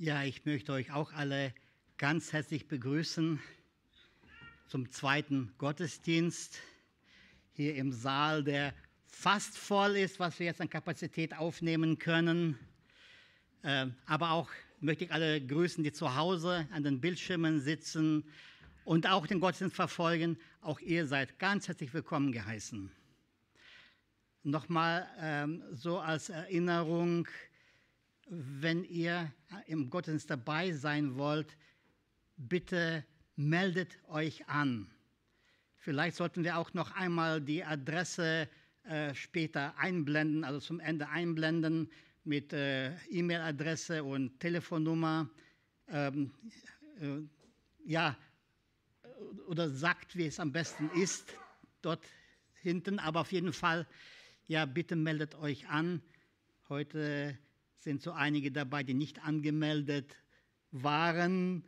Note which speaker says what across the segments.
Speaker 1: Ja, ich möchte euch auch alle ganz herzlich begrüßen zum zweiten Gottesdienst hier im Saal, der fast voll ist, was wir jetzt an Kapazität aufnehmen können. Ähm, aber auch möchte ich alle grüßen, die zu Hause an den Bildschirmen sitzen und auch den Gottesdienst verfolgen. Auch ihr seid ganz herzlich willkommen geheißen. Nochmal ähm, so als Erinnerung, wenn ihr im Gottesdienst dabei sein wollt, bitte meldet euch an. Vielleicht sollten wir auch noch einmal die Adresse äh, später einblenden, also zum Ende einblenden mit äh, E-Mail-Adresse und Telefonnummer. Ähm, äh, ja, oder sagt, wie es am besten ist, dort hinten. Aber auf jeden Fall, ja, bitte meldet euch an. Heute sind so einige dabei, die nicht angemeldet waren.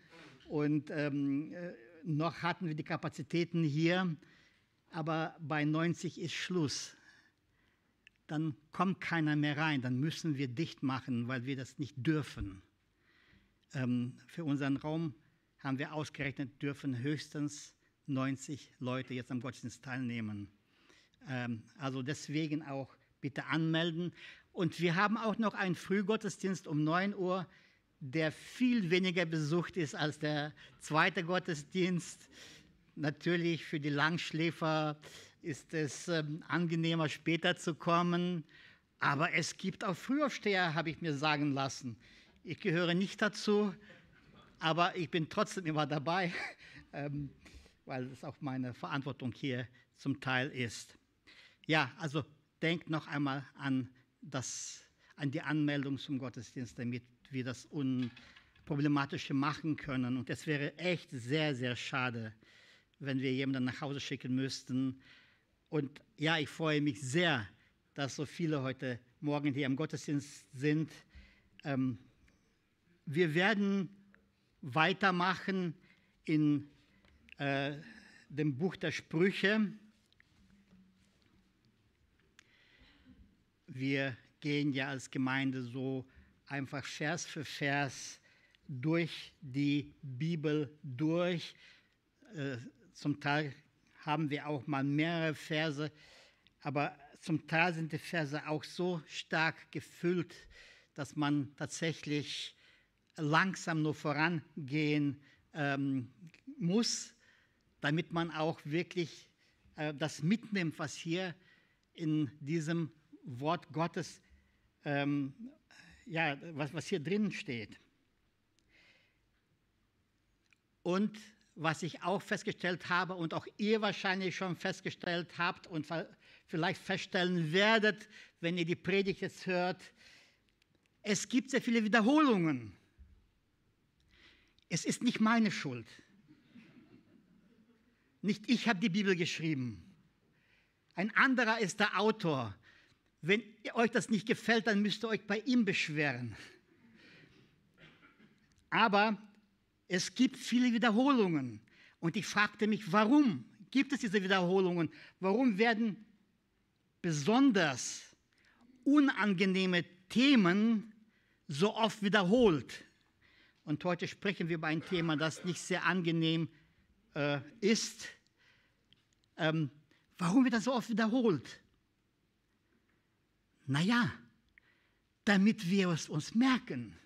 Speaker 1: Und ähm, äh, noch hatten wir die Kapazitäten hier, aber bei 90 ist Schluss. Dann kommt keiner mehr rein, dann müssen wir dicht machen, weil wir das nicht dürfen. Ähm, für unseren Raum haben wir ausgerechnet, dürfen höchstens 90 Leute jetzt am Gottesdienst teilnehmen. Ähm, also deswegen auch bitte anmelden. Und wir haben auch noch einen Frühgottesdienst um 9 Uhr, der viel weniger besucht ist als der zweite Gottesdienst. Natürlich für die Langschläfer ist es ähm, angenehmer, später zu kommen. Aber es gibt auch Frühaufsteher, habe ich mir sagen lassen. Ich gehöre nicht dazu, aber ich bin trotzdem immer dabei, ähm, weil es auch meine Verantwortung hier zum Teil ist. Ja, also denkt noch einmal an die das, an die Anmeldung zum Gottesdienst, damit wir das Unproblematische machen können. Und es wäre echt sehr, sehr schade, wenn wir jemanden nach Hause schicken müssten. Und ja, ich freue mich sehr, dass so viele heute Morgen hier im Gottesdienst sind. Ähm, wir werden weitermachen in äh, dem Buch der Sprüche. wir gehen ja als Gemeinde so einfach Vers für Vers durch die Bibel durch. Äh, zum Teil haben wir auch mal mehrere Verse, aber zum Teil sind die Verse auch so stark gefüllt, dass man tatsächlich langsam nur vorangehen ähm, muss, damit man auch wirklich äh, das mitnimmt, was hier in diesem Wort Gottes, ähm, ja, was, was hier drin steht. Und was ich auch festgestellt habe und auch ihr wahrscheinlich schon festgestellt habt und vielleicht feststellen werdet, wenn ihr die Predigt jetzt hört, es gibt sehr viele Wiederholungen. Es ist nicht meine Schuld. Nicht ich habe die Bibel geschrieben. Ein anderer ist der Autor. Wenn euch das nicht gefällt, dann müsst ihr euch bei ihm beschweren. Aber es gibt viele Wiederholungen. Und ich fragte mich, warum gibt es diese Wiederholungen? Warum werden besonders unangenehme Themen so oft wiederholt? Und heute sprechen wir über ein Thema, das nicht sehr angenehm äh, ist. Ähm, warum wird das so oft wiederholt? Naja, damit wir es uns merken.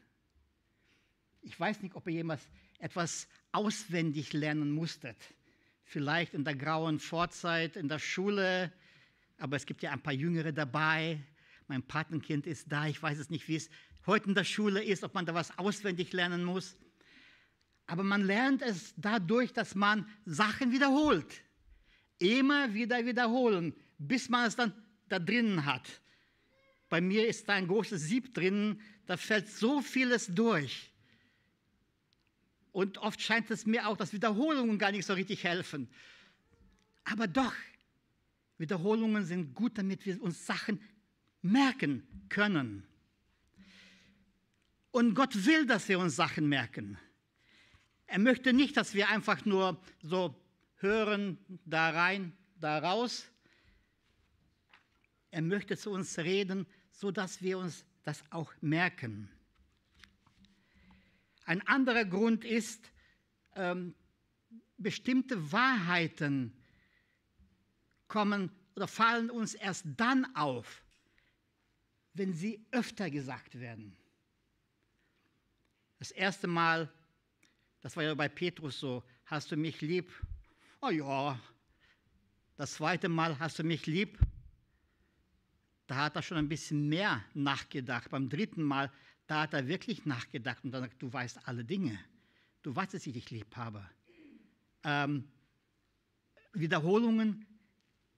Speaker 1: Ich weiß nicht, ob ihr jemals etwas auswendig lernen musstet. Vielleicht in der grauen Vorzeit, in der Schule, aber es gibt ja ein paar Jüngere dabei. Mein Patenkind ist da, ich weiß es nicht, wie es heute in der Schule ist, ob man da was auswendig lernen muss. Aber man lernt es dadurch, dass man Sachen wiederholt. Immer wieder wiederholen, bis man es dann da drinnen hat. Bei mir ist da ein großes Sieb drin, da fällt so vieles durch. Und oft scheint es mir auch, dass Wiederholungen gar nicht so richtig helfen. Aber doch, Wiederholungen sind gut, damit wir uns Sachen merken können. Und Gott will, dass wir uns Sachen merken. Er möchte nicht, dass wir einfach nur so hören, da rein, da raus, er möchte zu uns reden, sodass wir uns das auch merken. Ein anderer Grund ist, ähm, bestimmte Wahrheiten kommen oder fallen uns erst dann auf, wenn sie öfter gesagt werden. Das erste Mal, das war ja bei Petrus so, hast du mich lieb? Oh ja. Das zweite Mal, hast du mich lieb? da hat er schon ein bisschen mehr nachgedacht. Beim dritten Mal, da hat er wirklich nachgedacht und dann sagt, du weißt alle Dinge. Du weißt, dass ich dich lieb habe. Ähm, Wiederholungen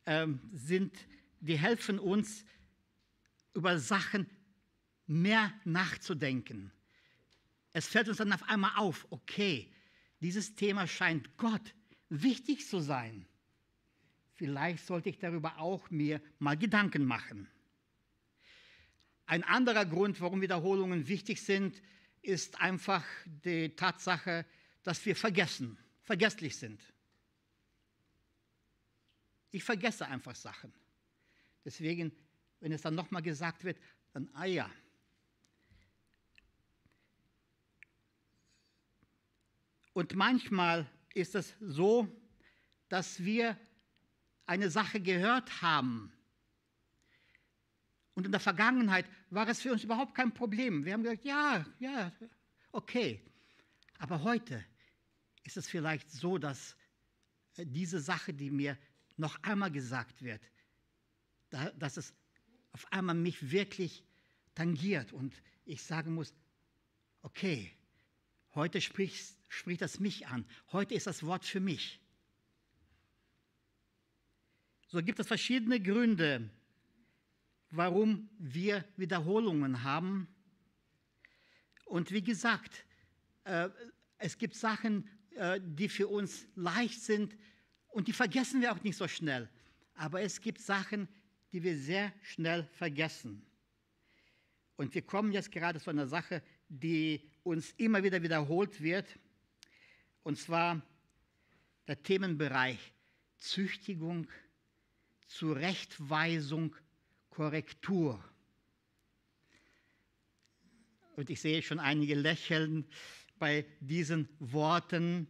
Speaker 1: ähm, sind, die helfen uns, über Sachen mehr nachzudenken. Es fällt uns dann auf einmal auf, okay, dieses Thema scheint Gott wichtig zu sein. Vielleicht sollte ich darüber auch mir mal Gedanken machen. Ein anderer Grund, warum Wiederholungen wichtig sind, ist einfach die Tatsache, dass wir vergessen, vergesslich sind. Ich vergesse einfach Sachen. Deswegen, wenn es dann nochmal gesagt wird, dann, ah ja. Und manchmal ist es so, dass wir eine Sache gehört haben und in der Vergangenheit war es für uns überhaupt kein Problem. Wir haben gesagt, ja, ja, okay. Aber heute ist es vielleicht so, dass äh, diese Sache, die mir noch einmal gesagt wird, dass es auf einmal mich wirklich tangiert und ich sagen muss, okay, heute spricht, spricht das mich an, heute ist das Wort für mich. So gibt es verschiedene Gründe, warum wir Wiederholungen haben. Und wie gesagt, äh, es gibt Sachen, äh, die für uns leicht sind und die vergessen wir auch nicht so schnell. Aber es gibt Sachen, die wir sehr schnell vergessen. Und wir kommen jetzt gerade zu einer Sache, die uns immer wieder wiederholt wird, und zwar der Themenbereich Züchtigung, Zurechtweisung Korrektur. Und ich sehe schon einige Lächeln bei diesen Worten.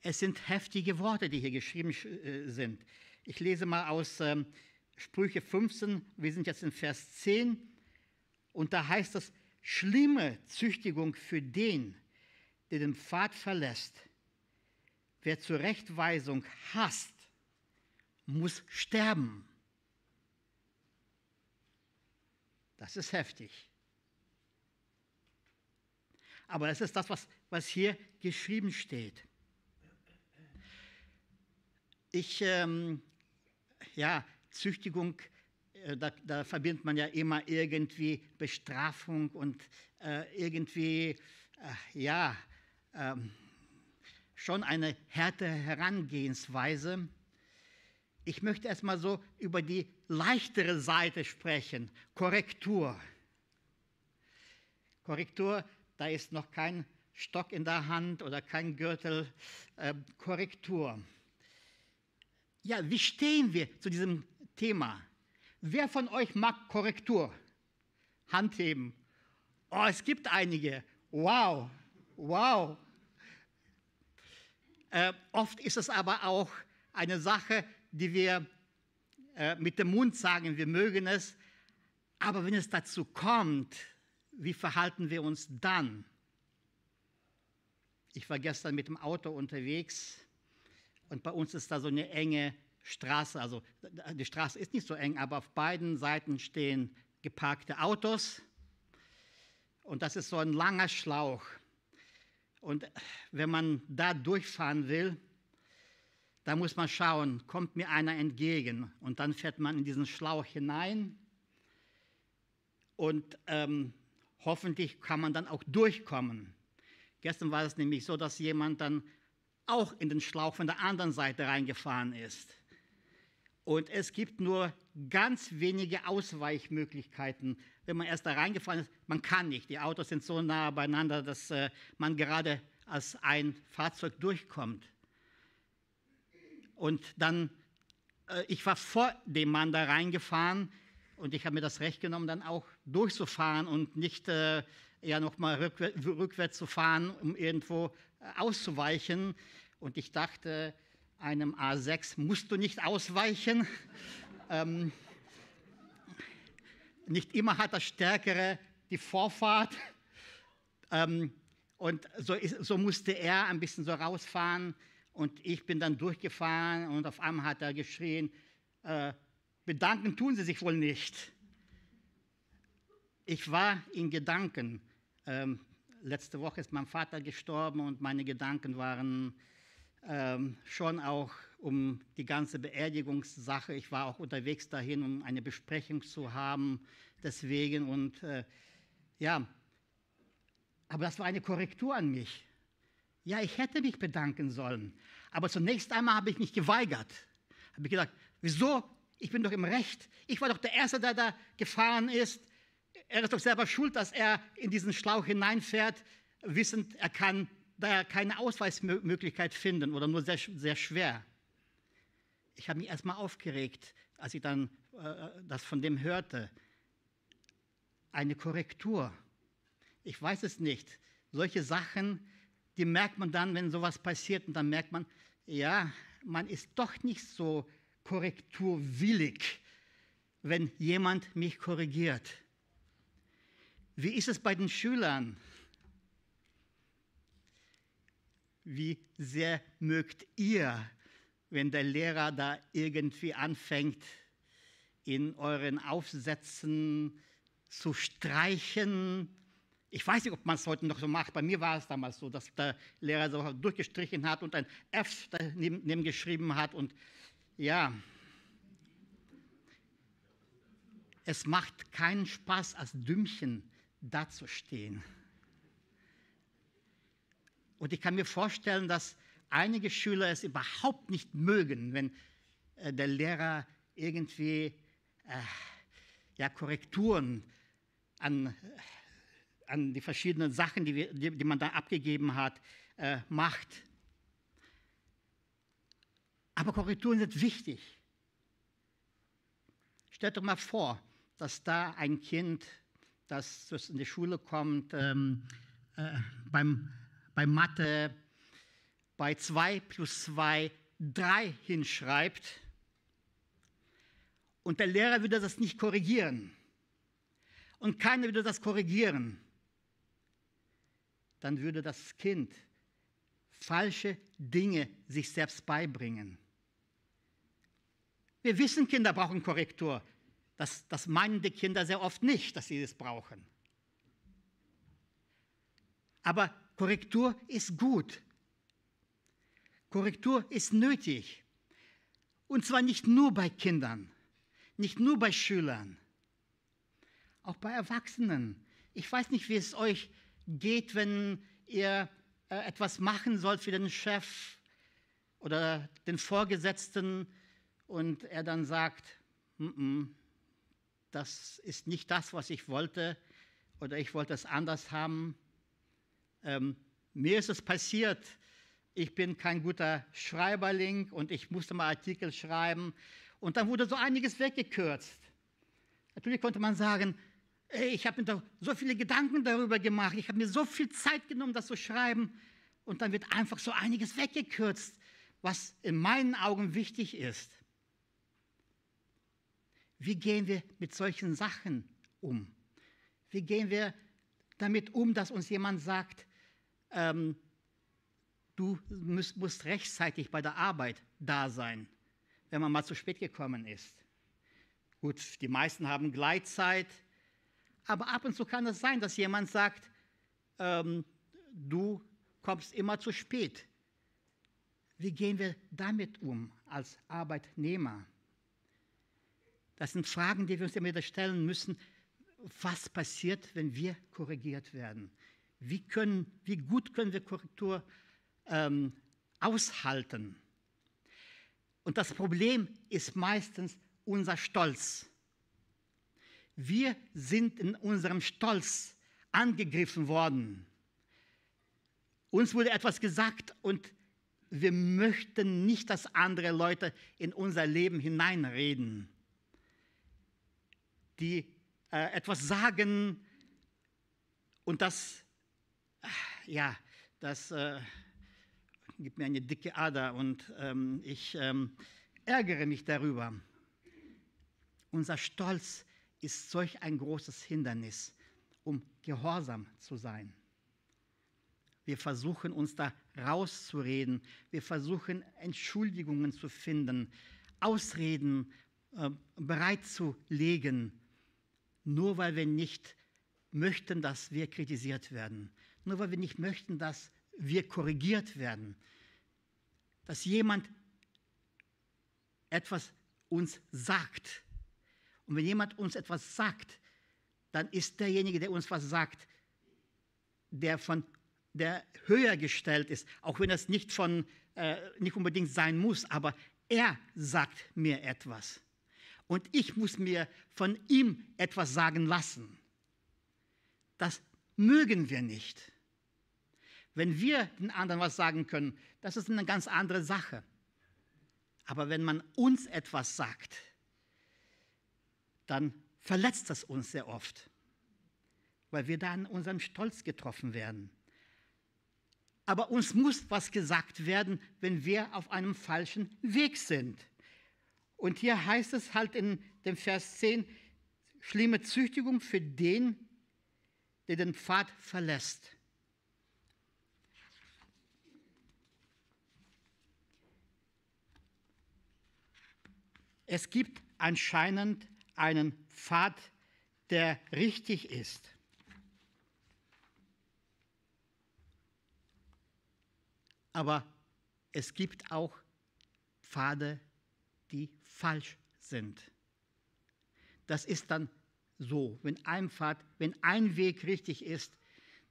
Speaker 1: Es sind heftige Worte, die hier geschrieben äh, sind. Ich lese mal aus ähm, Sprüche 15, wir sind jetzt in Vers 10, und da heißt es, schlimme Züchtigung für den, der den Pfad verlässt. Wer zur Rechtweisung hasst, muss sterben. Das ist heftig. Aber das ist das, was, was hier geschrieben steht. Ich, ähm, ja, Züchtigung, äh, da, da, verbindet man ja immer irgendwie Bestrafung und äh, irgendwie, äh, ja, ähm, schon eine härtere Herangehensweise. Ich möchte erstmal so über die leichtere Seite sprechen, Korrektur. Korrektur, da ist noch kein Stock in der Hand oder kein Gürtel, äh, Korrektur. Ja, wie stehen wir zu diesem Thema? Wer von euch mag Korrektur? Hand heben. Oh, es gibt einige. Wow, wow. Äh, oft ist es aber auch eine Sache, die wir äh, mit dem Mund sagen, wir mögen es, aber wenn es dazu kommt, wie verhalten wir uns dann? Ich war gestern mit dem Auto unterwegs und bei uns ist da so eine enge Straße. Also die Straße ist nicht so eng, aber auf beiden Seiten stehen geparkte Autos und das ist so ein langer Schlauch. Und wenn man da durchfahren will, da muss man schauen, kommt mir einer entgegen? Und dann fährt man in diesen Schlauch hinein und ähm, hoffentlich kann man dann auch durchkommen. Gestern war es nämlich so, dass jemand dann auch in den Schlauch von der anderen Seite reingefahren ist. Und es gibt nur ganz wenige Ausweichmöglichkeiten. Wenn man erst da reingefahren ist, man kann nicht. Die Autos sind so nah beieinander, dass äh, man gerade als ein Fahrzeug durchkommt. Und dann, äh, ich war vor dem Mann da reingefahren und ich habe mir das Recht genommen, dann auch durchzufahren und nicht äh, ja nochmal rückwär rückwärts zu fahren, um irgendwo äh, auszuweichen. Und ich dachte, einem A6 musst du nicht ausweichen. ähm, nicht immer hat das Stärkere die Vorfahrt. Ähm, und so, ist, so musste er ein bisschen so rausfahren. Und ich bin dann durchgefahren und auf einmal hat er geschrien, äh, bedanken tun Sie sich wohl nicht. Ich war in Gedanken. Ähm, letzte Woche ist mein Vater gestorben und meine Gedanken waren ähm, schon auch um die ganze Beerdigungssache. Ich war auch unterwegs dahin, um eine Besprechung zu haben. Deswegen und äh, ja, aber das war eine Korrektur an mich. Ja, ich hätte mich bedanken sollen. Aber zunächst einmal habe ich mich geweigert. Habe ich gedacht, wieso? Ich bin doch im Recht. Ich war doch der Erste, der da gefahren ist. Er ist doch selber schuld, dass er in diesen Schlauch hineinfährt, wissend, er kann da keine Ausweismöglichkeit finden oder nur sehr, sehr schwer. Ich habe mich erstmal aufgeregt, als ich dann äh, das von dem hörte. Eine Korrektur. Ich weiß es nicht. Solche Sachen die merkt man dann, wenn sowas passiert, und dann merkt man, ja, man ist doch nicht so korrekturwillig, wenn jemand mich korrigiert. Wie ist es bei den Schülern? Wie sehr mögt ihr, wenn der Lehrer da irgendwie anfängt, in euren Aufsätzen zu streichen, ich weiß nicht, ob man es heute noch so macht. Bei mir war es damals so, dass der Lehrer so durchgestrichen hat und ein F daneben geschrieben hat. Und ja, es macht keinen Spaß, als Dümmchen dazustehen. Und ich kann mir vorstellen, dass einige Schüler es überhaupt nicht mögen, wenn äh, der Lehrer irgendwie äh, ja, Korrekturen an äh, an die verschiedenen Sachen, die, wir, die, die man da abgegeben hat, äh, macht. Aber Korrekturen sind wichtig. Stellt euch mal vor, dass da ein Kind, das in die Schule kommt, ähm, äh, beim, bei Mathe bei 2 plus 2 3 hinschreibt und der Lehrer würde das nicht korrigieren und keiner würde das korrigieren dann würde das Kind falsche Dinge sich selbst beibringen. Wir wissen, Kinder brauchen Korrektur. Das, das meinen die Kinder sehr oft nicht, dass sie das brauchen. Aber Korrektur ist gut. Korrektur ist nötig. Und zwar nicht nur bei Kindern, nicht nur bei Schülern, auch bei Erwachsenen. Ich weiß nicht, wie es euch geht, wenn ihr äh, etwas machen sollt für den Chef oder den Vorgesetzten und er dann sagt, M -m, das ist nicht das, was ich wollte oder ich wollte es anders haben. Ähm, mir ist es passiert, ich bin kein guter Schreiberling und ich musste mal Artikel schreiben und dann wurde so einiges weggekürzt. Natürlich konnte man sagen, ich habe mir so viele Gedanken darüber gemacht, ich habe mir so viel Zeit genommen, das zu schreiben. Und dann wird einfach so einiges weggekürzt, was in meinen Augen wichtig ist. Wie gehen wir mit solchen Sachen um? Wie gehen wir damit um, dass uns jemand sagt, ähm, du musst, musst rechtzeitig bei der Arbeit da sein, wenn man mal zu spät gekommen ist? Gut, die meisten haben Gleitzeit aber ab und zu kann es sein, dass jemand sagt, ähm, du kommst immer zu spät. Wie gehen wir damit um als Arbeitnehmer? Das sind Fragen, die wir uns immer wieder stellen müssen. Was passiert, wenn wir korrigiert werden? Wie, können, wie gut können wir Korrektur ähm, aushalten? Und das Problem ist meistens unser Stolz. Wir sind in unserem Stolz angegriffen worden. Uns wurde etwas gesagt und wir möchten nicht, dass andere Leute in unser Leben hineinreden, die äh, etwas sagen und das, äh, ja, das äh, gibt mir eine dicke Ader und ähm, ich ähm, ärgere mich darüber. Unser Stolz ist solch ein großes Hindernis, um gehorsam zu sein. Wir versuchen uns da rauszureden, wir versuchen Entschuldigungen zu finden, Ausreden äh, bereitzulegen, nur weil wir nicht möchten, dass wir kritisiert werden, nur weil wir nicht möchten, dass wir korrigiert werden, dass jemand etwas uns sagt und wenn jemand uns etwas sagt, dann ist derjenige, der uns was sagt, der, von, der höher gestellt ist, auch wenn das nicht, von, äh, nicht unbedingt sein muss, aber er sagt mir etwas. Und ich muss mir von ihm etwas sagen lassen. Das mögen wir nicht. Wenn wir den anderen was sagen können, das ist eine ganz andere Sache. Aber wenn man uns etwas sagt, dann verletzt das uns sehr oft, weil wir da in unserem Stolz getroffen werden. Aber uns muss was gesagt werden, wenn wir auf einem falschen Weg sind. Und hier heißt es halt in dem Vers 10, schlimme Züchtigung für den, der den Pfad verlässt. Es gibt anscheinend einen Pfad, der richtig ist. Aber es gibt auch Pfade, die falsch sind. Das ist dann so, wenn ein Pfad, wenn ein Weg richtig ist,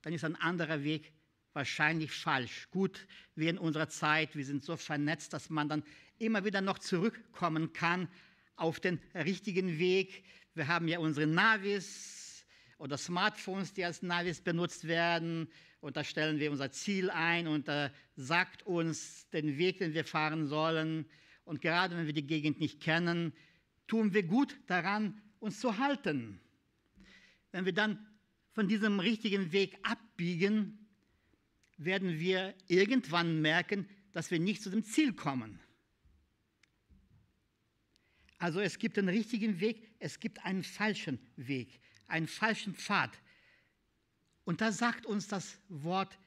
Speaker 1: dann ist ein anderer Weg wahrscheinlich falsch. Gut, wir in unserer Zeit, wir sind so vernetzt, dass man dann immer wieder noch zurückkommen kann auf den richtigen Weg. Wir haben ja unsere Navis oder Smartphones, die als Navis benutzt werden. Und da stellen wir unser Ziel ein und da sagt uns den Weg, den wir fahren sollen. Und gerade wenn wir die Gegend nicht kennen, tun wir gut daran, uns zu halten. Wenn wir dann von diesem richtigen Weg abbiegen, werden wir irgendwann merken, dass wir nicht zu dem Ziel kommen. Also es gibt einen richtigen Weg, es gibt einen falschen Weg, einen falschen Pfad. Und da sagt uns das Wort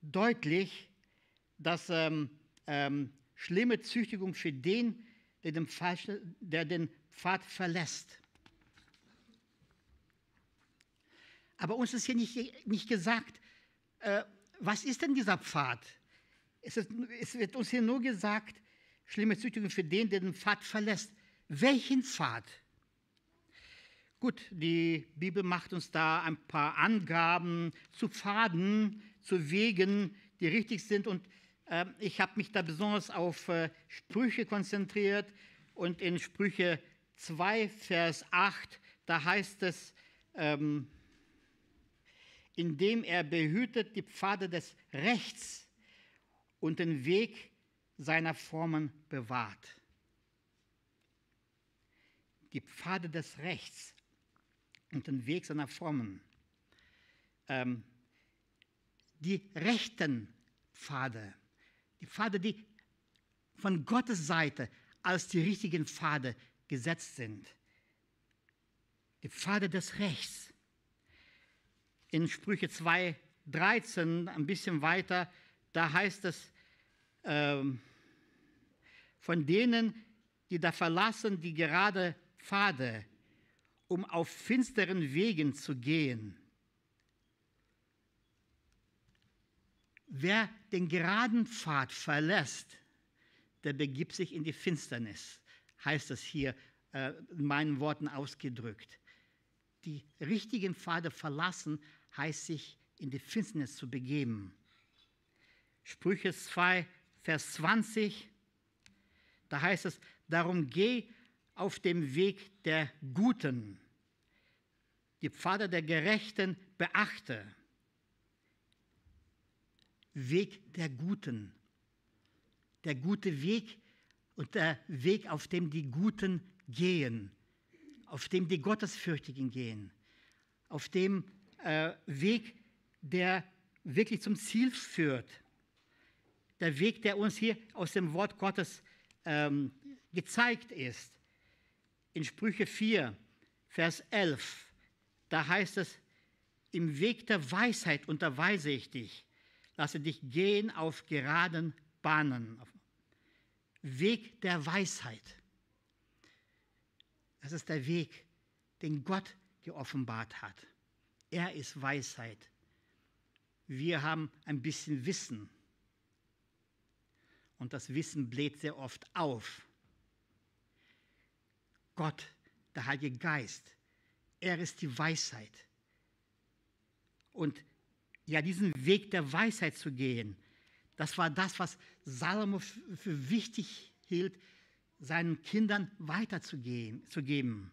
Speaker 1: deutlich, dass ähm, ähm, schlimme Züchtigung für den, der den, falschen, der den Pfad verlässt. Aber uns ist hier nicht, nicht gesagt, äh, was ist denn dieser Pfad? Es, ist, es, wird uns hier nur gesagt, schlimme Züchtigung für den, der den Pfad verlässt. Welchen Pfad? Gut, die Bibel macht uns da ein paar Angaben zu Pfaden, zu Wegen, die richtig sind. Und äh, ich habe mich da besonders auf äh, Sprüche konzentriert. Und in Sprüche 2, Vers 8, da heißt es, ähm, indem er behütet die Pfade des Rechts und den Weg seiner Formen bewahrt die Pfade des Rechts und den Weg seiner Frommen. Ähm, die rechten Pfade, die Pfade, die von Gottes Seite als die richtigen Pfade gesetzt sind. Die Pfade des Rechts. In Sprüche 2, 13, ein bisschen weiter, da heißt es, ähm, von denen, die da verlassen, die gerade Pfade, um auf finsteren Wegen zu gehen. Wer den geraden Pfad verlässt, der begibt sich in die Finsternis, heißt es hier äh, in meinen Worten ausgedrückt. Die richtigen Pfade verlassen heißt sich in die Finsternis zu begeben. Sprüche 2, Vers 20, da heißt es, darum geh auf dem Weg der Guten, die Pfade der Gerechten beachte. Weg der Guten, der gute Weg und der Weg, auf dem die Guten gehen, auf dem die Gottesfürchtigen gehen, auf dem äh, Weg, der wirklich zum Ziel führt, der Weg, der uns hier aus dem Wort Gottes ähm, gezeigt ist in Sprüche 4, Vers 11, da heißt es, im Weg der Weisheit unterweise ich dich, lasse dich gehen auf geraden Bahnen. Weg der Weisheit. Das ist der Weg, den Gott geoffenbart hat. Er ist Weisheit. Wir haben ein bisschen Wissen. Und das Wissen bläht sehr oft auf. Gott, der Heilige Geist. Er ist die Weisheit. Und ja, diesen Weg der Weisheit zu gehen, das war das, was Salomo für wichtig hielt, seinen Kindern weiterzugeben. Zu geben.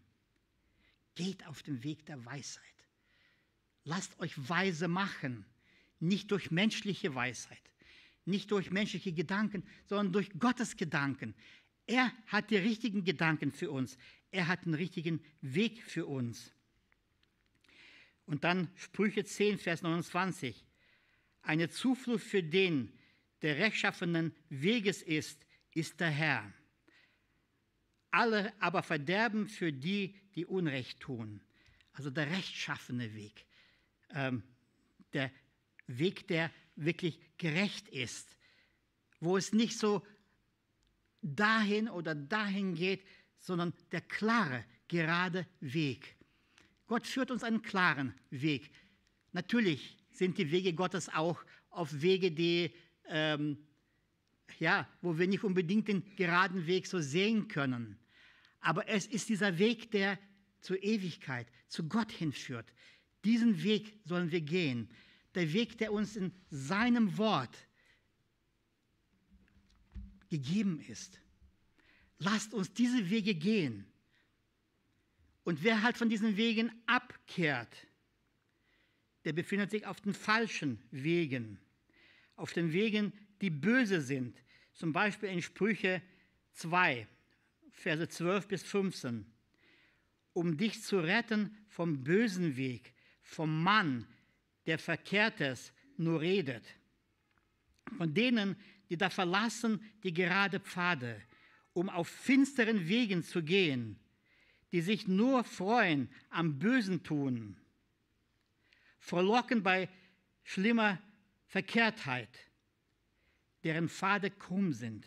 Speaker 1: Geht auf den Weg der Weisheit. Lasst euch weise machen, nicht durch menschliche Weisheit, nicht durch menschliche Gedanken, sondern durch Gottes Gedanken. Er hat die richtigen Gedanken für uns. Er hat den richtigen Weg für uns. Und dann Sprüche 10, Vers 29. Eine Zuflucht für den, der rechtschaffenen Weges ist, ist der Herr. Alle aber verderben für die, die Unrecht tun. Also der rechtschaffene Weg. Ähm, der Weg, der wirklich gerecht ist. Wo es nicht so dahin oder dahin geht, sondern der klare, gerade Weg. Gott führt uns einen klaren Weg. Natürlich sind die Wege Gottes auch auf Wege, die, ähm, ja, wo wir nicht unbedingt den geraden Weg so sehen können. Aber es ist dieser Weg, der zur Ewigkeit, zu Gott hinführt. Diesen Weg sollen wir gehen. Der Weg, der uns in seinem Wort gegeben ist. Lasst uns diese Wege gehen. Und wer halt von diesen Wegen abkehrt, der befindet sich auf den falschen Wegen, auf den Wegen, die böse sind. Zum Beispiel in Sprüche 2, Verse 12 bis 15. Um dich zu retten vom bösen Weg, vom Mann, der Verkehrtes nur redet, von denen, die da verlassen die gerade Pfade, um auf finsteren Wegen zu gehen, die sich nur freuen am Bösen tun, verlocken bei schlimmer Verkehrtheit, deren Pfade krumm sind,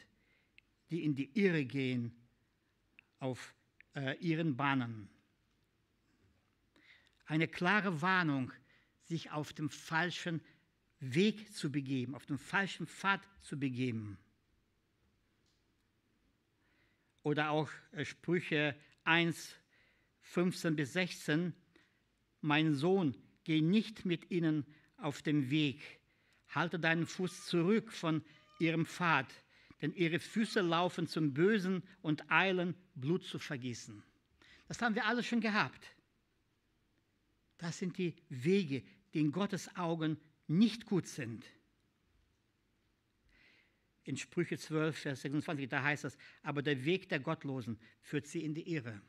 Speaker 1: die in die Irre gehen auf äh, ihren Bahnen. Eine klare Warnung, sich auf dem falschen Weg Weg zu begeben, auf den falschen Pfad zu begeben. Oder auch äh, Sprüche 1, 15 bis 16, mein Sohn, geh nicht mit ihnen auf dem Weg, halte deinen Fuß zurück von ihrem Pfad, denn ihre Füße laufen zum Bösen und eilen, Blut zu vergießen. Das haben wir alle schon gehabt. Das sind die Wege, die in Gottes Augen nicht gut sind. In Sprüche 12, Vers 26, da heißt es, aber der Weg der Gottlosen führt sie in die Irre.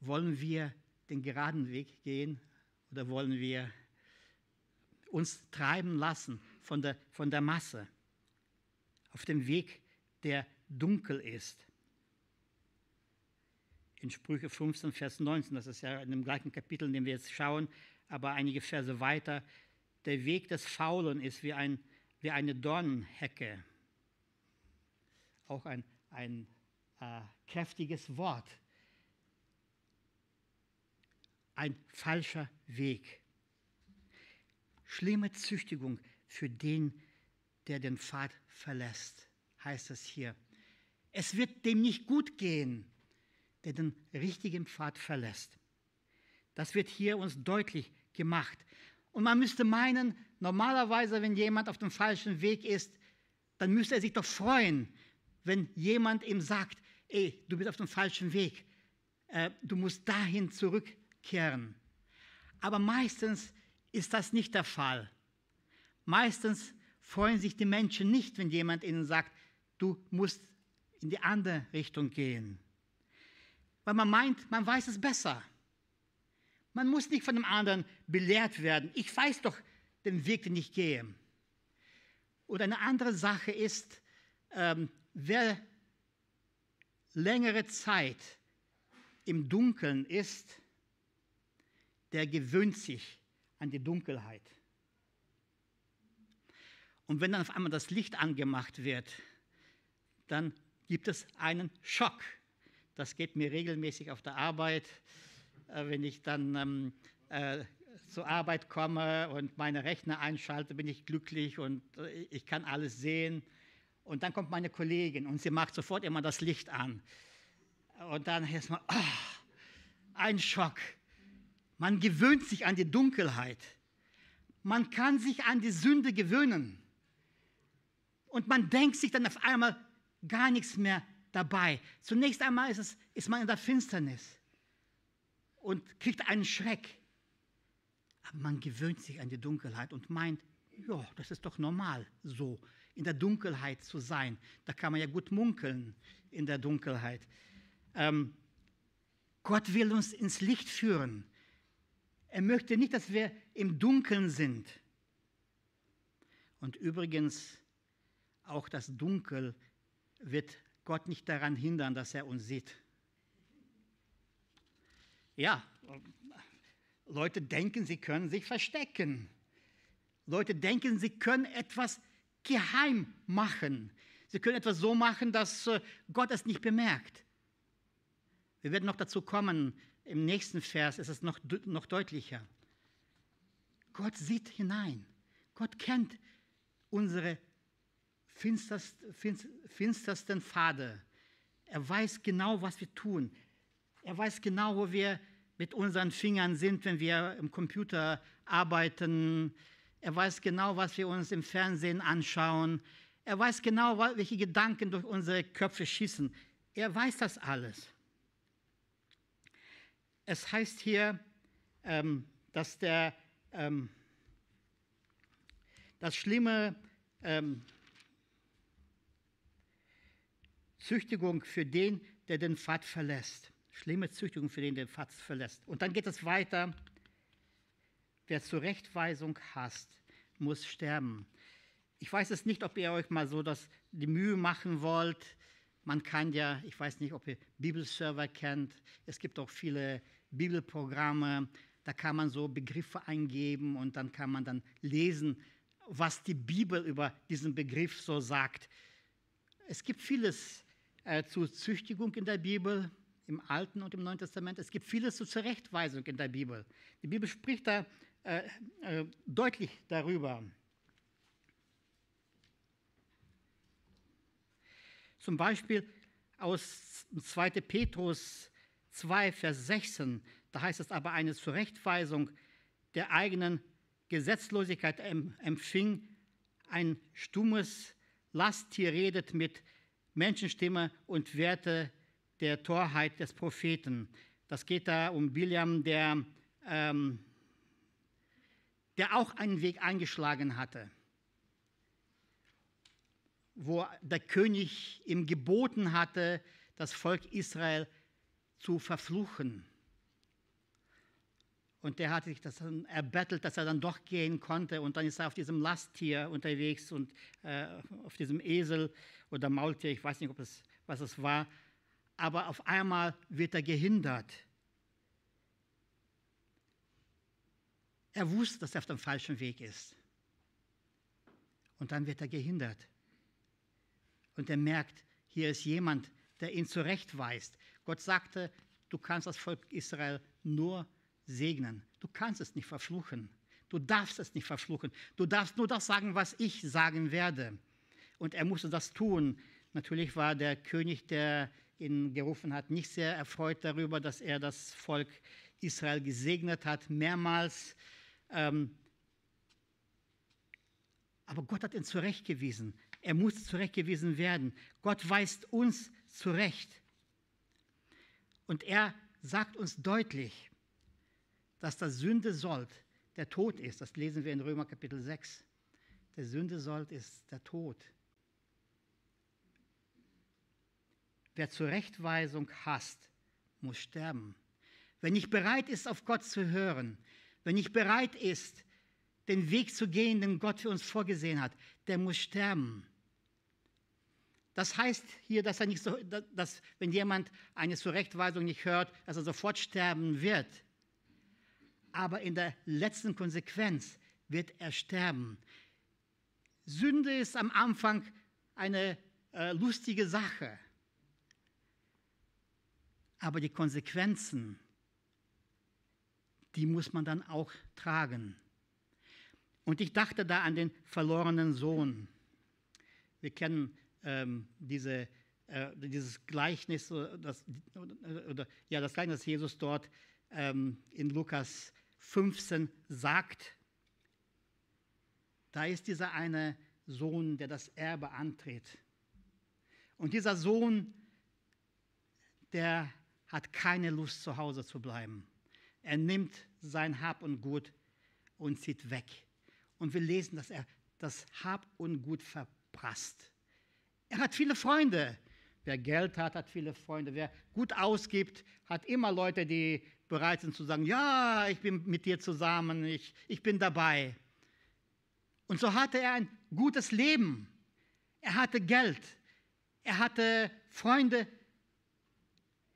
Speaker 1: Wollen wir den geraden Weg gehen oder wollen wir uns treiben lassen von der, von der Masse auf dem Weg, der dunkel ist? in Sprüche 15, Vers 19. Das ist ja in dem gleichen Kapitel, in dem wir jetzt schauen, aber einige Verse weiter. Der Weg des Faulen ist wie, ein, wie eine Dornenhecke. Auch ein, ein äh, kräftiges Wort. Ein falscher Weg. Schlimme Züchtigung für den, der den Pfad verlässt, heißt es hier. Es wird dem nicht gut gehen der den richtigen Pfad verlässt. Das wird hier uns deutlich gemacht. Und man müsste meinen, normalerweise, wenn jemand auf dem falschen Weg ist, dann müsste er sich doch freuen, wenn jemand ihm sagt, ey, du bist auf dem falschen Weg, äh, du musst dahin zurückkehren. Aber meistens ist das nicht der Fall. Meistens freuen sich die Menschen nicht, wenn jemand ihnen sagt, du musst in die andere Richtung gehen weil man meint, man weiß es besser. Man muss nicht von dem anderen belehrt werden. Ich weiß doch den Weg, den ich gehe. Und eine andere Sache ist, ähm, wer längere Zeit im Dunkeln ist, der gewöhnt sich an die Dunkelheit. Und wenn dann auf einmal das Licht angemacht wird, dann gibt es einen Schock. Das geht mir regelmäßig auf der Arbeit, äh, wenn ich dann ähm, äh, zur Arbeit komme und meine Rechner einschalte, bin ich glücklich und äh, ich kann alles sehen. Und dann kommt meine Kollegin und sie macht sofort immer das Licht an. Und dann erstmal, oh, ah, ein Schock. Man gewöhnt sich an die Dunkelheit. Man kann sich an die Sünde gewöhnen. Und man denkt sich dann auf einmal gar nichts mehr dabei. Zunächst einmal ist, es, ist man in der Finsternis und kriegt einen Schreck. Aber man gewöhnt sich an die Dunkelheit und meint, ja, das ist doch normal so, in der Dunkelheit zu sein. Da kann man ja gut munkeln in der Dunkelheit. Ähm, Gott will uns ins Licht führen. Er möchte nicht, dass wir im Dunkeln sind. Und übrigens, auch das Dunkel wird Gott nicht daran hindern, dass er uns sieht. Ja, Leute denken, sie können sich verstecken. Leute denken, sie können etwas geheim machen. Sie können etwas so machen, dass äh, Gott es nicht bemerkt. Wir werden noch dazu kommen, im nächsten Vers ist es noch, noch deutlicher. Gott sieht hinein. Gott kennt unsere finstersten Pfade. Er weiß genau, was wir tun. Er weiß genau, wo wir mit unseren Fingern sind, wenn wir im Computer arbeiten. Er weiß genau, was wir uns im Fernsehen anschauen. Er weiß genau, welche Gedanken durch unsere Köpfe schießen. Er weiß das alles. Es heißt hier, ähm, dass der, ähm, das Schlimme ähm, Züchtigung für den, der den Pfad verlässt. Schlimme Züchtigung für den, der den Pfad verlässt. Und dann geht es weiter. Wer Zurechtweisung hasst, muss sterben. Ich weiß es nicht, ob ihr euch mal so das, die Mühe machen wollt. Man kann ja, ich weiß nicht, ob ihr Bibelserver kennt. Es gibt auch viele Bibelprogramme. Da kann man so Begriffe eingeben und dann kann man dann lesen, was die Bibel über diesen Begriff so sagt. Es gibt vieles, äh, zur Züchtigung in der Bibel, im Alten und im Neuen Testament. Es gibt vieles zur Zurechtweisung in der Bibel. Die Bibel spricht da äh, äh, deutlich darüber. Zum Beispiel aus 2. Petrus 2, Vers 16, da heißt es aber, eine Zurechtweisung der eigenen Gesetzlosigkeit empfing ein stummes Lasttier redet mit Menschenstimme und Werte der Torheit des Propheten. Das geht da um Biliam, der, ähm, der auch einen Weg eingeschlagen hatte, wo der König ihm geboten hatte, das Volk Israel zu verfluchen. Und der hatte sich das dann erbettelt, dass er dann doch gehen konnte. Und dann ist er auf diesem Lasttier unterwegs und äh, auf diesem Esel oder Maultier, ich weiß nicht, ob es, was es war. Aber auf einmal wird er gehindert. Er wusste, dass er auf dem falschen Weg ist. Und dann wird er gehindert. Und er merkt, hier ist jemand, der ihn zurechtweist. Gott sagte, du kannst das Volk Israel nur segnen. Du kannst es nicht verfluchen. Du darfst es nicht verfluchen. Du darfst nur das sagen, was ich sagen werde. Und er musste das tun. Natürlich war der König, der ihn gerufen hat, nicht sehr erfreut darüber, dass er das Volk Israel gesegnet hat, mehrmals. Ähm, aber Gott hat ihn zurechtgewiesen. Er muss zurechtgewiesen werden. Gott weist uns zurecht. Und er sagt uns deutlich, dass das Sünde sollt der Tod ist. Das lesen wir in Römer Kapitel 6. Der Sünde sollt ist der Tod. Wer Zurechtweisung hasst, muss sterben. Wer nicht bereit ist, auf Gott zu hören, wenn nicht bereit ist, den Weg zu gehen, den Gott für uns vorgesehen hat, der muss sterben. Das heißt hier, dass er nicht so, dass, wenn jemand eine Zurechtweisung nicht hört, dass er sofort sterben wird aber in der letzten Konsequenz wird er sterben. Sünde ist am Anfang eine äh, lustige Sache, aber die Konsequenzen, die muss man dann auch tragen. Und ich dachte da an den verlorenen Sohn. Wir kennen ähm, diese, äh, dieses Gleichnis, äh, das, oder, ja, das Gleichnis, das Jesus dort ähm, in Lukas 15 sagt, da ist dieser eine Sohn, der das Erbe antritt. Und dieser Sohn, der hat keine Lust, zu Hause zu bleiben. Er nimmt sein Hab und Gut und zieht weg. Und wir lesen, dass er das Hab und Gut verprasst. Er hat viele Freunde. Wer Geld hat, hat viele Freunde. Wer gut ausgibt, hat immer Leute, die bereit sind zu sagen, ja, ich bin mit dir zusammen, ich, ich bin dabei. Und so hatte er ein gutes Leben. Er hatte Geld. Er hatte Freunde.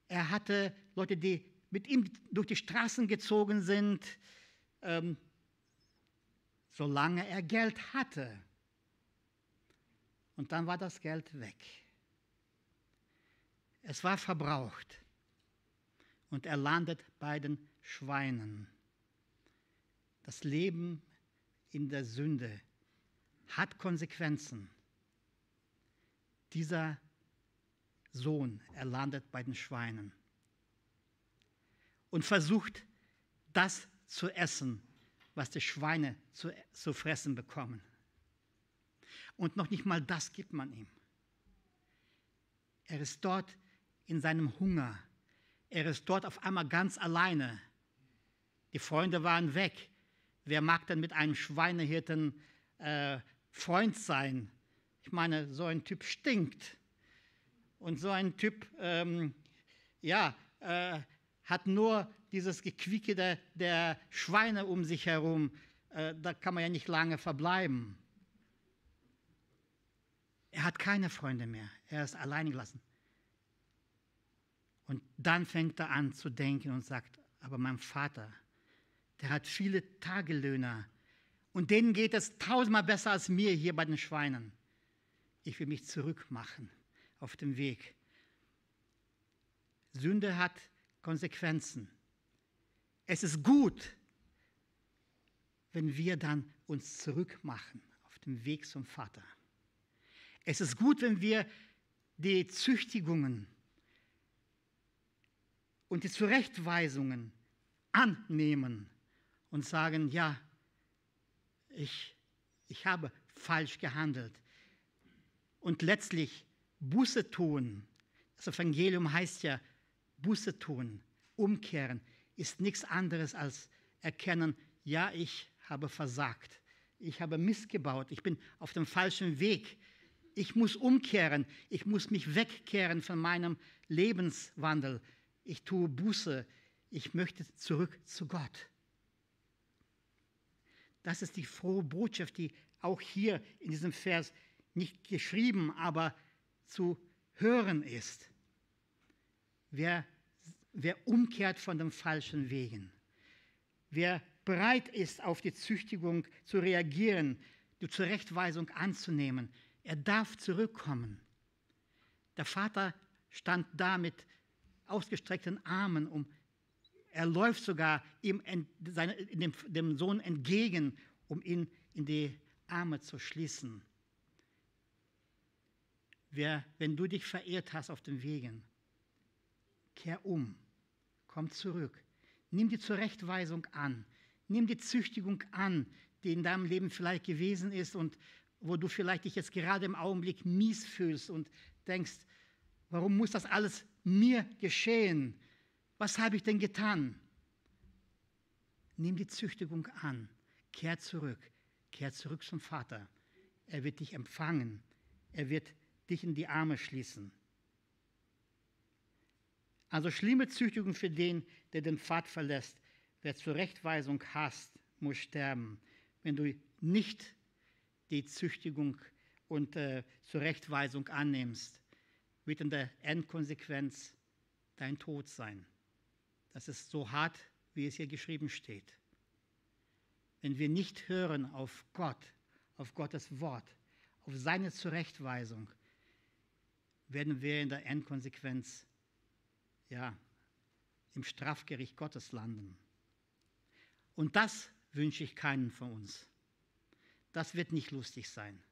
Speaker 1: Er hatte Leute, die mit ihm durch die Straßen gezogen sind, ähm, solange er Geld hatte. Und dann war das Geld weg. Es war verbraucht und er landet bei den Schweinen. Das Leben in der Sünde hat Konsequenzen. Dieser Sohn, er landet bei den Schweinen und versucht, das zu essen, was die Schweine zu, zu fressen bekommen. Und noch nicht mal das gibt man ihm. Er ist dort in seinem Hunger er ist dort auf einmal ganz alleine. Die Freunde waren weg. Wer mag denn mit einem Schweinehirten äh, Freund sein? Ich meine, so ein Typ stinkt. Und so ein Typ, ähm, ja, äh, hat nur dieses Gequieke der, der, Schweine um sich herum. Äh, da kann man ja nicht lange verbleiben. Er hat keine Freunde mehr. Er ist allein gelassen. Und dann fängt er an zu denken und sagt, aber mein Vater, der hat viele Tagelöhner und denen geht es tausendmal besser als mir hier bei den Schweinen. Ich will mich zurückmachen auf dem Weg. Sünde hat Konsequenzen. Es ist gut, wenn wir dann uns zurückmachen auf dem Weg zum Vater. Es ist gut, wenn wir die Züchtigungen und die Zurechtweisungen annehmen und sagen, ja, ich, ich habe falsch gehandelt. Und letztlich Buße tun. Das Evangelium heißt ja Buße tun, umkehren, ist nichts anderes als erkennen, ja, ich habe versagt, ich habe missgebaut, ich bin auf dem falschen Weg. Ich muss umkehren, ich muss mich wegkehren von meinem Lebenswandel ich tue Buße, ich möchte zurück zu Gott. Das ist die frohe Botschaft, die auch hier in diesem Vers nicht geschrieben, aber zu hören ist. Wer, wer umkehrt von den falschen Wegen, wer bereit ist, auf die Züchtigung zu reagieren, die Zurechtweisung anzunehmen, er darf zurückkommen. Der Vater stand da mit ausgestreckten Armen um. Er läuft sogar ihm seine, dem, dem Sohn entgegen, um ihn in die Arme zu schließen. Wer, wenn du dich verehrt hast auf den Wegen, kehr um, komm zurück, nimm die Zurechtweisung an, nimm die Züchtigung an, die in deinem Leben vielleicht gewesen ist und wo du vielleicht dich jetzt gerade im Augenblick mies fühlst und denkst, Warum muss das alles mir geschehen? Was habe ich denn getan? Nimm die Züchtigung an, kehr zurück, kehr zurück zum Vater. Er wird dich empfangen, er wird dich in die Arme schließen. Also schlimme Züchtigung für den, der den Pfad verlässt. Wer Zurechtweisung Rechtweisung hasst, muss sterben. Wenn du nicht die Züchtigung und äh, zur annimmst, wird in der Endkonsequenz dein Tod sein. Das ist so hart, wie es hier geschrieben steht. Wenn wir nicht hören auf Gott, auf Gottes Wort, auf seine Zurechtweisung, werden wir in der Endkonsequenz ja, im Strafgericht Gottes landen. Und das wünsche ich keinen von uns. Das wird nicht lustig sein.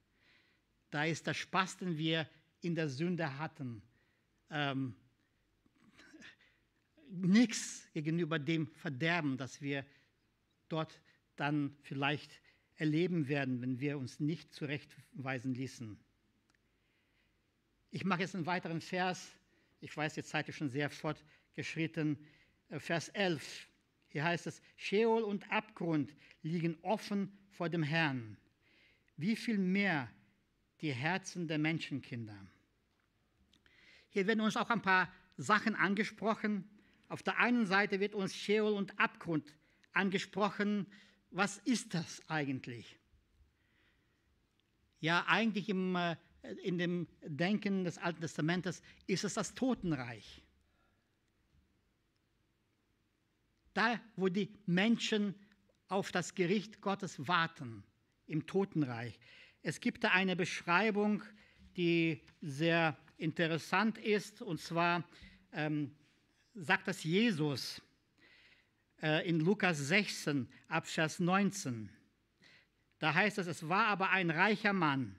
Speaker 1: Da ist der Spaß, den wir in der Sünde hatten, ähm, nichts gegenüber dem Verderben, das wir dort dann vielleicht erleben werden, wenn wir uns nicht zurechtweisen ließen. Ich mache jetzt einen weiteren Vers. Ich weiß, die Zeit ist schon sehr fortgeschritten. Äh, Vers 11. Hier heißt es, Sheol und Abgrund liegen offen vor dem Herrn. Wie viel mehr die Herzen der Menschenkinder. Hier werden uns auch ein paar Sachen angesprochen. Auf der einen Seite wird uns Scheol und Abgrund angesprochen. Was ist das eigentlich? Ja, eigentlich im, äh, in dem Denken des Alten Testamentes ist es das Totenreich. Da, wo die Menschen auf das Gericht Gottes warten, im Totenreich. Es gibt da eine Beschreibung, die sehr interessant ist, und zwar ähm, sagt das Jesus äh, in Lukas 16, Abschluss 19. Da heißt es, es war aber ein reicher Mann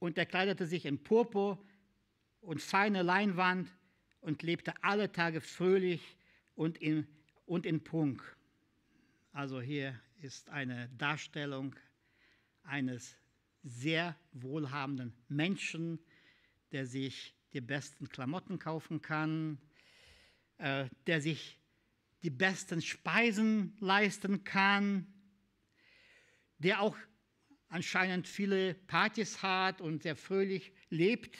Speaker 1: und er kleidete sich in Purpur und feine Leinwand und lebte alle Tage fröhlich und in, und in Prunk. Also hier ist eine Darstellung eines sehr wohlhabenden Menschen, der sich die besten Klamotten kaufen kann, äh, der sich die besten Speisen leisten kann, der auch anscheinend viele Partys hat und sehr fröhlich lebt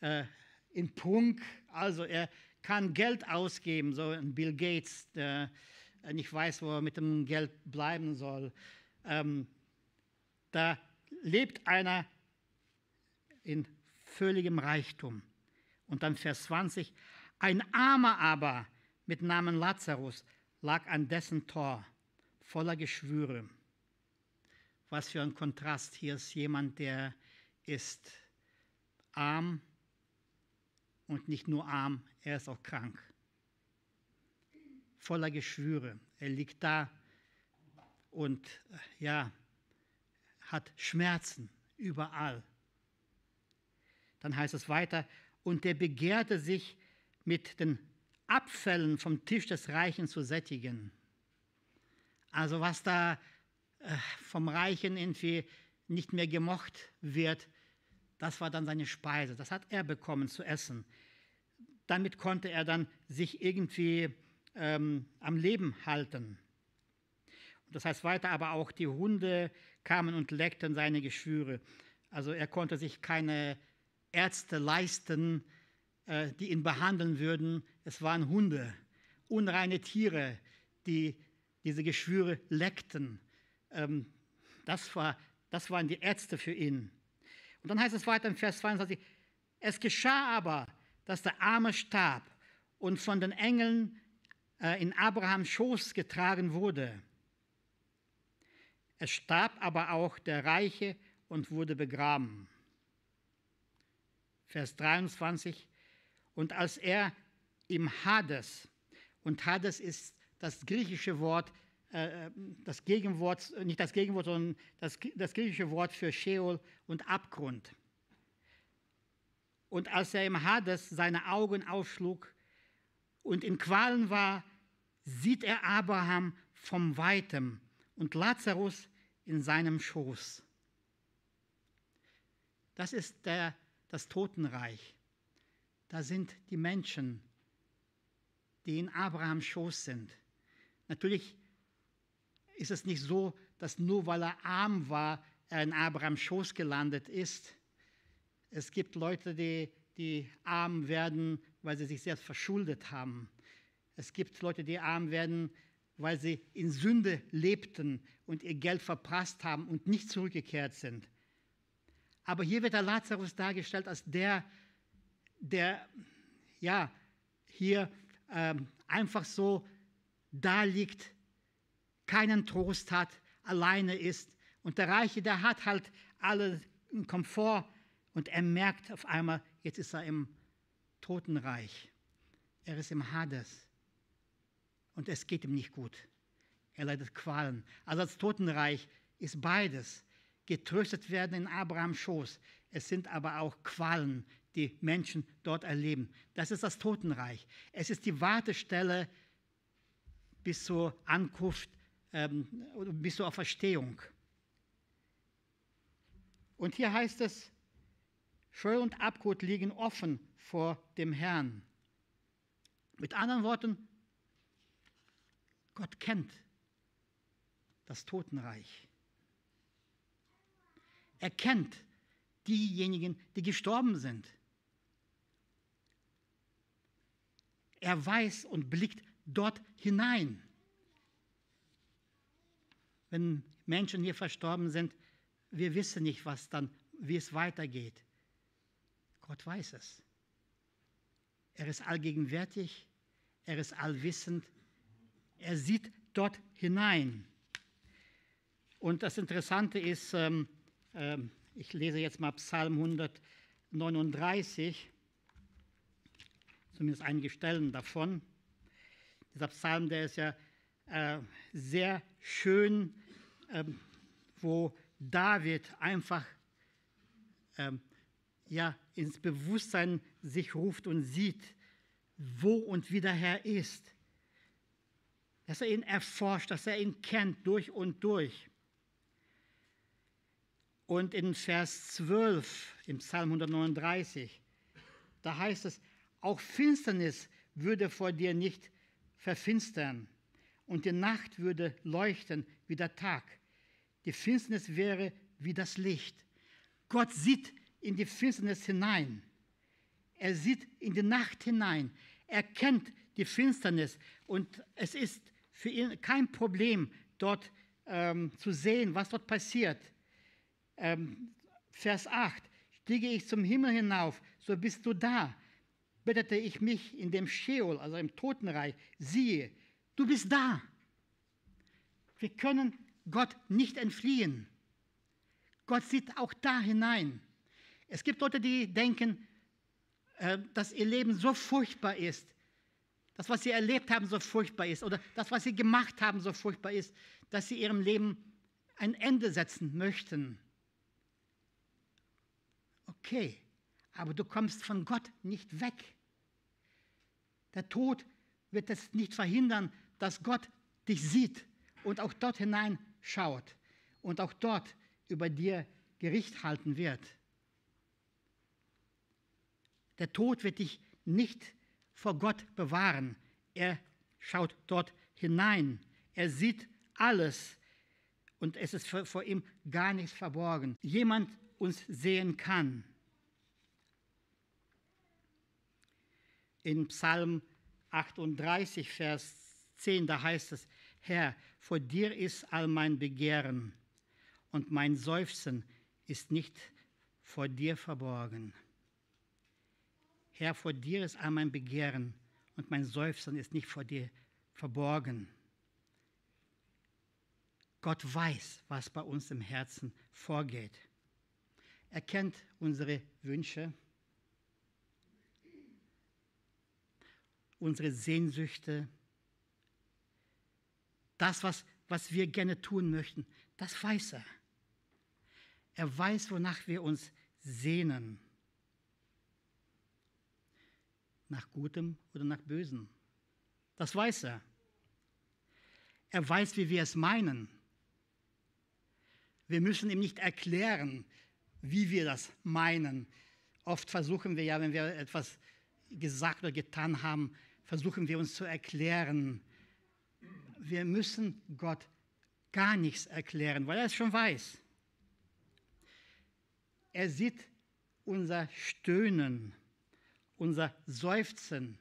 Speaker 1: äh, in Punk. Also er kann Geld ausgeben, so ein Bill Gates, der nicht weiß, wo er mit dem Geld bleiben soll. Ähm, da lebt einer in völligem Reichtum. Und dann Vers 20, ein Armer aber mit Namen Lazarus lag an dessen Tor voller Geschwüre. Was für ein Kontrast. Hier ist jemand, der ist arm und nicht nur arm, er ist auch krank. Voller Geschwüre. Er liegt da und äh, ja, hat Schmerzen überall. Dann heißt es weiter, und der begehrte sich mit den Abfällen vom Tisch des Reichen zu sättigen. Also was da äh, vom Reichen irgendwie nicht mehr gemocht wird, das war dann seine Speise. Das hat er bekommen zu essen. Damit konnte er dann sich irgendwie ähm, am Leben halten. Das heißt weiter, aber auch die Hunde kamen und leckten seine Geschwüre. Also er konnte sich keine Ärzte leisten, äh, die ihn behandeln würden. Es waren Hunde, unreine Tiere, die diese Geschwüre leckten. Ähm, das, war, das waren die Ärzte für ihn. Und dann heißt es weiter im Vers 22, es geschah aber, dass der Arme starb und von den Engeln äh, in Abrahams Schoß getragen wurde. Es starb aber auch der Reiche und wurde begraben. Vers 23. Und als er im Hades, und Hades ist das griechische Wort, äh, äh, das Gegenwort, nicht das Gegenwort, sondern das, das griechische Wort für Sheol und Abgrund. Und als er im Hades seine Augen aufschlug und in Qualen war, sieht er Abraham vom Weitem und Lazarus in seinem Schoß. Das ist der, das Totenreich. Da sind die Menschen, die in Abrahams Schoß sind. Natürlich ist es nicht so, dass nur weil er arm war, er in Abrahams Schoß gelandet ist. Es gibt Leute, die, die arm werden, weil sie sich selbst verschuldet haben. Es gibt Leute, die arm werden, weil sie in Sünde lebten und ihr Geld verprasst haben und nicht zurückgekehrt sind. Aber hier wird der Lazarus dargestellt als der, der ja hier ähm, einfach so da liegt, keinen Trost hat, alleine ist. Und der Reiche, der hat halt alle Komfort und er merkt auf einmal, jetzt ist er im Totenreich. Er ist im Hades und es geht ihm nicht gut. Er leidet Qualen. Also das Totenreich ist beides. Getröstet werden in Abrahams Schoß. Es sind aber auch Qualen, die Menschen dort erleben. Das ist das Totenreich. Es ist die Wartestelle bis zur Ankunft, ähm, bis zur Verstehung. Und hier heißt es, Scheu und Abgut liegen offen vor dem Herrn. Mit anderen Worten, Gott kennt das Totenreich. Er kennt diejenigen, die gestorben sind. Er weiß und blickt dort hinein. Wenn Menschen hier verstorben sind, wir wissen nicht, was dann, wie es weitergeht. Gott weiß es. Er ist allgegenwärtig, er ist allwissend, er sieht dort hinein. Und das Interessante ist, ähm, ähm, ich lese jetzt mal Psalm 139, zumindest einige Stellen davon. Dieser Psalm, der ist ja äh, sehr schön, ähm, wo David einfach ähm, ja, ins Bewusstsein sich ruft und sieht, wo und wie der Herr ist dass er ihn erforscht, dass er ihn kennt durch und durch. Und in Vers 12 im Psalm 139, da heißt es, auch Finsternis würde vor dir nicht verfinstern und die Nacht würde leuchten wie der Tag. Die Finsternis wäre wie das Licht. Gott sieht in die Finsternis hinein. Er sieht in die Nacht hinein. Er kennt die Finsternis und es ist für ihn kein Problem, dort ähm, zu sehen, was dort passiert. Ähm, Vers 8, stiege ich zum Himmel hinauf, so bist du da. Bettete ich mich in dem Scheol, also im Totenreich, siehe, du bist da. Wir können Gott nicht entfliehen. Gott sieht auch da hinein. Es gibt Leute, die denken, äh, dass ihr Leben so furchtbar ist, das, was sie erlebt haben, so furchtbar ist oder das, was sie gemacht haben, so furchtbar ist, dass sie ihrem Leben ein Ende setzen möchten. Okay, aber du kommst von Gott nicht weg. Der Tod wird es nicht verhindern, dass Gott dich sieht und auch dort hineinschaut und auch dort über dir Gericht halten wird. Der Tod wird dich nicht verhindern vor Gott bewahren. Er schaut dort hinein. Er sieht alles und es ist vor ihm gar nichts verborgen. Jemand uns sehen kann. In Psalm 38, Vers 10, da heißt es, Herr, vor dir ist all mein Begehren und mein Seufzen ist nicht vor dir verborgen. Herr, vor dir ist all mein Begehren und mein Seufzen ist nicht vor dir verborgen. Gott weiß, was bei uns im Herzen vorgeht. Er kennt unsere Wünsche, unsere Sehnsüchte, das, was, was wir gerne tun möchten, das weiß er. Er weiß, wonach wir uns sehnen nach Gutem oder nach Bösen. Das weiß er. Er weiß, wie wir es meinen. Wir müssen ihm nicht erklären, wie wir das meinen. Oft versuchen wir ja, wenn wir etwas gesagt oder getan haben, versuchen wir uns zu erklären. Wir müssen Gott gar nichts erklären, weil er es schon weiß. Er sieht unser Stöhnen unser Seufzen.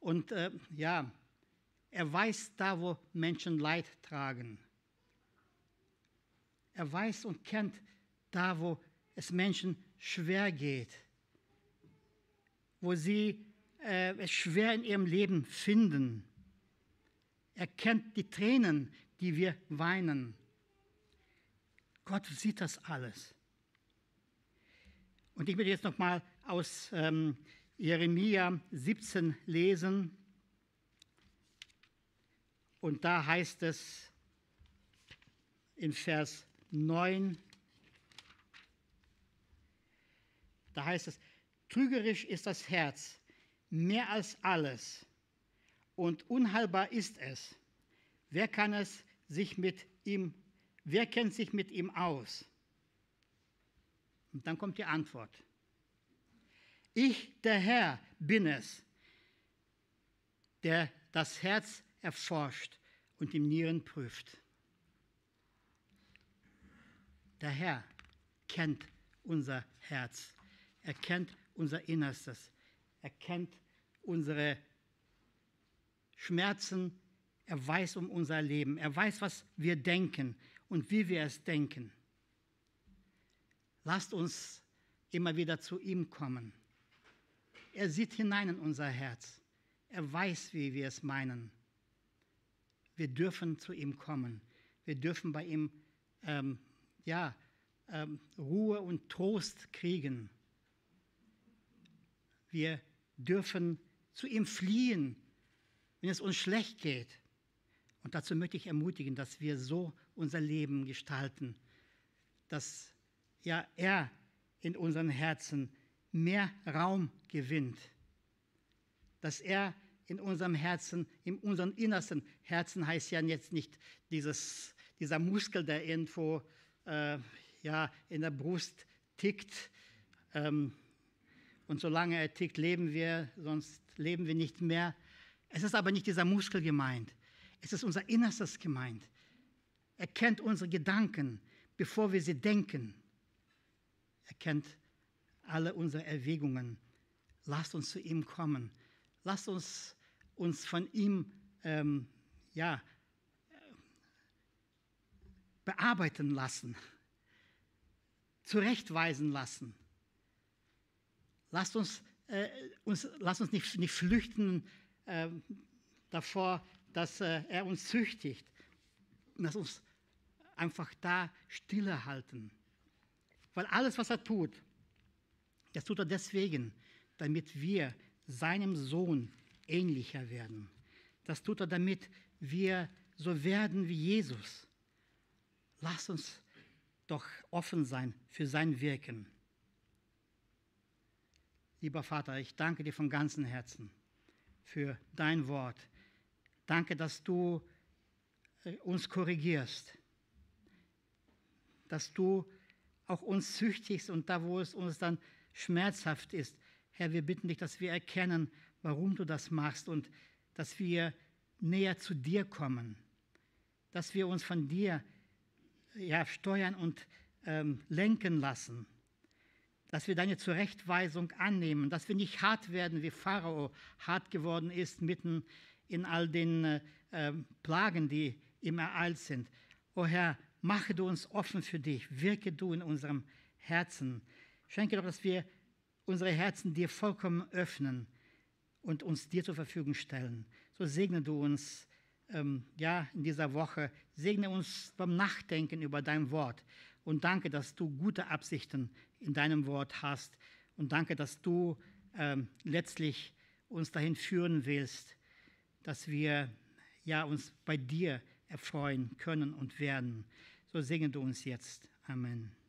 Speaker 1: Und äh, ja, er weiß da, wo Menschen Leid tragen. Er weiß und kennt da, wo es Menschen schwer geht, wo sie äh, es schwer in ihrem Leben finden. Er kennt die Tränen, die wir weinen. Gott sieht das alles. Und ich möchte jetzt nochmal mal aus ähm, Jeremia 17 lesen. Und da heißt es in Vers 9, da heißt es, trügerisch ist das Herz, mehr als alles, und unheilbar ist es. Wer kann es sich mit ihm, wer kennt sich mit ihm aus? Und dann kommt die Antwort. Ich, der Herr, bin es, der das Herz erforscht und im Nieren prüft. Der Herr kennt unser Herz, er kennt unser Innerstes, er kennt unsere Schmerzen, er weiß um unser Leben, er weiß, was wir denken und wie wir es denken. Lasst uns immer wieder zu ihm kommen. Er sieht hinein in unser Herz. Er weiß, wie wir es meinen. Wir dürfen zu ihm kommen. Wir dürfen bei ihm ähm, ja, ähm, Ruhe und Trost kriegen. Wir dürfen zu ihm fliehen, wenn es uns schlecht geht. Und dazu möchte ich ermutigen, dass wir so unser Leben gestalten, dass ja er in unseren Herzen mehr Raum gewinnt, dass er in unserem Herzen, in unserem innersten Herzen heißt ja jetzt nicht dieses, dieser Muskel, der irgendwo äh, ja, in der Brust tickt. Ähm, und solange er tickt, leben wir, sonst leben wir nicht mehr. Es ist aber nicht dieser Muskel gemeint. Es ist unser Innerstes gemeint. Er kennt unsere Gedanken, bevor wir sie denken. Er kennt unsere alle unsere Erwägungen. Lasst uns zu ihm kommen. Lasst uns uns von ihm ähm, ja, bearbeiten lassen, zurechtweisen lassen. Lasst uns, äh, uns, lasst uns nicht, nicht flüchten äh, davor, dass äh, er uns züchtigt. Lasst uns einfach da stille halten. Weil alles, was er tut, das tut er deswegen, damit wir seinem Sohn ähnlicher werden. Das tut er, damit wir so werden wie Jesus. Lass uns doch offen sein für sein Wirken. Lieber Vater, ich danke dir von ganzem Herzen für dein Wort. Danke, dass du äh, uns korrigierst, dass du auch uns züchtigst und da, wo es uns dann schmerzhaft ist. Herr, wir bitten dich, dass wir erkennen, warum du das machst und dass wir näher zu dir kommen, dass wir uns von dir ja, steuern und ähm, lenken lassen, dass wir deine Zurechtweisung annehmen, dass wir nicht hart werden, wie Pharao hart geworden ist mitten in all den äh, ähm, Plagen, die ihm ereilt sind. O Herr, mache du uns offen für dich, wirke du in unserem Herzen. Schenke doch, dass wir unsere Herzen dir vollkommen öffnen und uns dir zur Verfügung stellen. So segne du uns ähm, ja, in dieser Woche. Segne uns beim Nachdenken über dein Wort. Und danke, dass du gute Absichten in deinem Wort hast. Und danke, dass du ähm, letztlich uns dahin führen willst, dass wir ja, uns bei dir erfreuen können und werden. So segne du uns jetzt. Amen.